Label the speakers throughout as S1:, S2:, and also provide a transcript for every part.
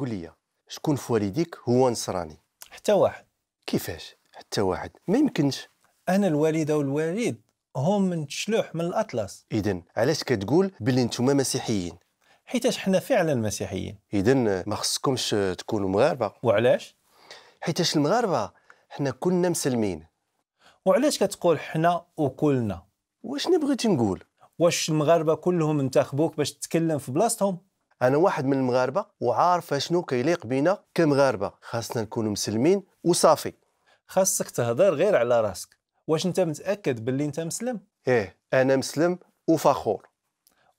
S1: قول لي شكون في والديك هو نصراني حتى واحد كيفاش حتى واحد ما يمكنش انا الوالده والوالد هم من تشلوح من الاطلس اذا علاش كتقول بلي نتوما مسيحيين حيتاش حنا فعلا مسيحيين اذا ما خصكمش تكونوا مغاربه وعلاش حيتاش المغاربه حنا كلنا مسلمين وعلاش كتقول حنا وكلنا واش نبغي نقول واش المغاربه كلهم انتخبوك باش تتكلم في بلاصتهم انا واحد من المغاربه وعارف شنو كيليق بينا كمغاربه خاصنا نكونوا مسلمين وصافي خاصك تهضر غير على راسك واش انت متاكد باللي انت مسلم ايه انا مسلم وفخور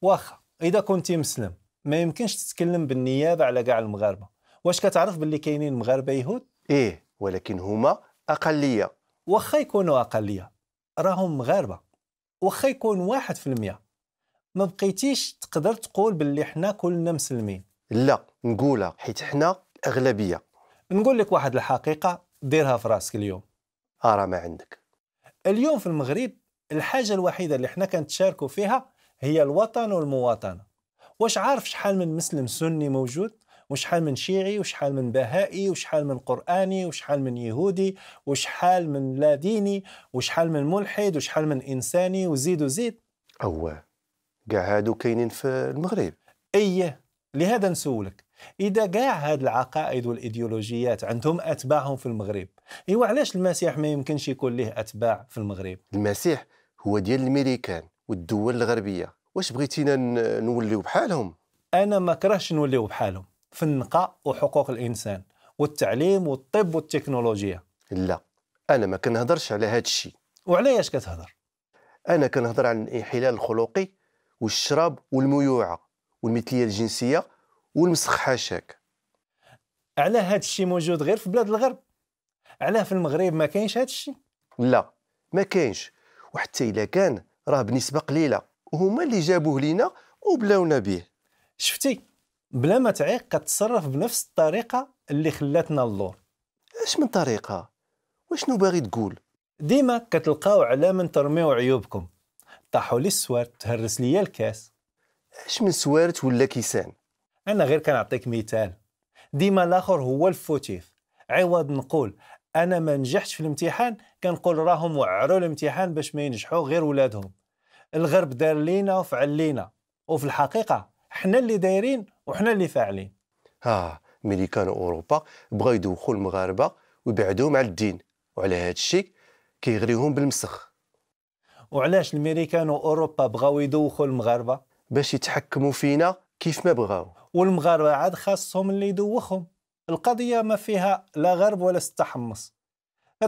S1: واخا اذا كنتي مسلم ما يمكنش تتكلم بالنيابه على كاع المغاربه واش كتعرف باللي كاينين مغاربه يهود ايه ولكن هما اقليه واخا يكونوا اقليه راهم مغاربه واخا يكون واحد في المئة ما بقيتيش تقدر تقول باللي حنا كلنا مسلمين لا نقولها حيت حنا اغلبيه نقول لك واحد الحقيقه ديرها في راسك اليوم ارى آه، ما عندك اليوم في المغرب الحاجه الوحيده اللي حنا كنتشاركوا فيها هي الوطن والمواطنه واش عارف شحال من مسلم سني موجود وشحال من شيعي وشحال من بهائي وشحال من قراني وشحال من يهودي وشحال من لا ديني وشحال من ملحد وشحال من انساني وزيد وزيد اوه كاع هادو كاينين في المغرب اي لهذا نسولك اذا كاع هاد العقائد والايديولوجيات عندهم اتباعهم في المغرب ايوا علاش المسيح ما يمكنش يكون ليه اتباع في المغرب المسيح هو ديال الميريكان والدول الغربيه واش بغيتينا نوليو بحالهم انا ما كرهش نوليو بحالهم في النقاء وحقوق الانسان والتعليم والطب والتكنولوجيا لا انا ما كنهضرش على هذا الشيء وعلاش كتهضر انا كنهضر عن الانحلال الخلقي والشراب والميوعه والمثليه الجنسيه والمسخ حاشاك على هذا الشيء موجود غير في بلاد الغرب علاه في المغرب ما كاينش هذا الشيء لا ما كاينش وحتى الا كان راه بنسبه قليله وهما اللي جابوه لينا وبلاونا به شفتي بلا ما تعيق كتصرف بنفس الطريقه اللي خلاتنا اللور اش من طريقه واشنو باغي تقول ديما كتلقاو على من ترميو عيوبكم طاحوا لي السوارت تهرس ليا الكاس اش من سوارت ولا كيسان انا غير كنعطيك مثال ديما الاخر هو الفوتيف عوض نقول انا ما نجحتش في الامتحان كنقول راهم وعروا الامتحان باش ما ينجحوا غير ولادهم الغرب دار لينا وفعل لينا وفي الحقيقه حنا اللي دايرين وحنا اللي فاعلين ها ملي كانوا اوروبا بغاو يدوخوا المغاربه ويبعدوهم على الدين وعلى هذا الشيء كيغريهم بالمسخ وعلاش الامريكان واوروبا بغاو يدوخوا المغاربه باش يتحكموا فينا كيف ما بغاو والمغاربه عاد خاصهم اللي يدوخهم القضيه ما فيها لا غرب ولا استحمص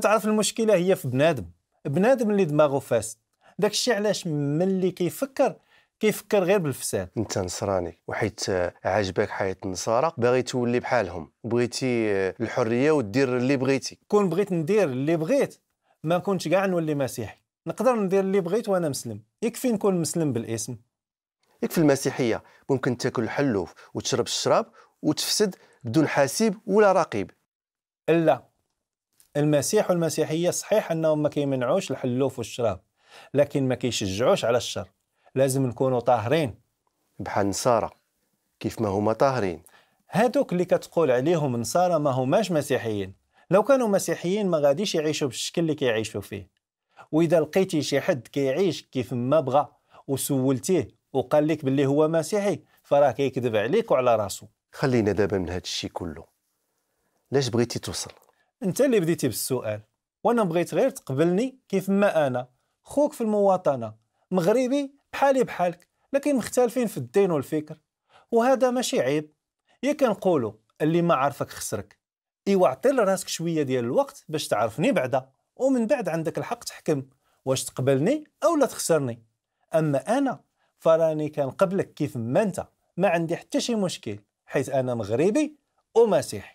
S1: تعرف المشكله هي في بنادم بنادم اللي دماغه فاسد داك الشيء علاش ملي كيفكر كيفكر غير بالفساد انت نصراني وحيت عاجبك حياه النصارى باغي تولي بحالهم بغيتي الحريه ودير اللي بغيتي كون بغيت ندير اللي بغيت ما نكونش كاع نولي مسيحي نقدر ندير اللي بغيت وانا مسلم يكفي نكون مسلم بالاسم ياك في المسيحيه ممكن تاكل الحلوف وتشرب الشراب وتفسد بدون حاسب ولا رقيب الا المسيح والمسيحيه صحيح انهم ما كيمنعوش الحلوف والشراب لكن ما كيشجعوش على الشر لازم نكونوا طاهرين بحال النصارى كيف ما هما طاهرين هادوك اللي كتقول عليهم نصارى ما هماش مسيحيين لو كانوا مسيحيين ما غاديش يعيشوا بالشكل اللي كيعيشوا فيه واذا لقيتي شي حد كيعيش كيف ما بغى وسولتيه وقال لك باللي هو مسيحي فراه كيكذب عليك وعلى راسو خلينا دابا من هذا الشيء كله لاش بغيتي توصل انت اللي بديتي بالسؤال وانا بغيت غير تقبلني كيف ما انا خوك في المواطنه مغربي بحالي بحالك لكن مختلفين في الدين والفكر وهذا ماشي عيب يا كنقولوا اللي ما عارفك خسرك ايوا عطي لراسك شويه ديال الوقت باش تعرفني بعدا ومن بعد عندك الحق تحكم واش تقبلني او لا تخسرني اما انا فراني كان قبلك كيف ما انت ما عندي حتى شي مشكل حيث انا مغربي ومسيحي